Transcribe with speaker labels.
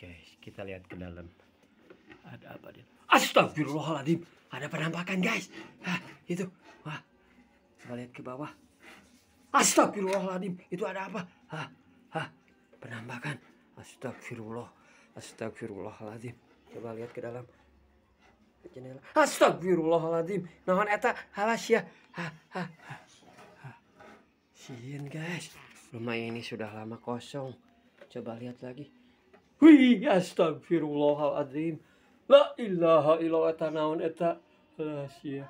Speaker 1: Oke, kita lihat ke dalam. Ada apa dia? Astagfirullahaladzim,
Speaker 2: ada penampakan guys. Hah, itu, wah, coba lihat ke bawah.
Speaker 3: Astagfirullahaladzim, itu ada apa?
Speaker 2: Hah, hah, penampakan. Astagfirullah,
Speaker 4: astagfirullahaladzim. Coba lihat ke dalam jendela.
Speaker 5: Astagfirullahaladzim, naon eta halas ya. Hah, hah, hah.
Speaker 6: Sian guys, rumah ini sudah lama kosong. Coba lihat lagi.
Speaker 7: astagfirullahaladzim la ilaha illa wa eta naon eta rahasia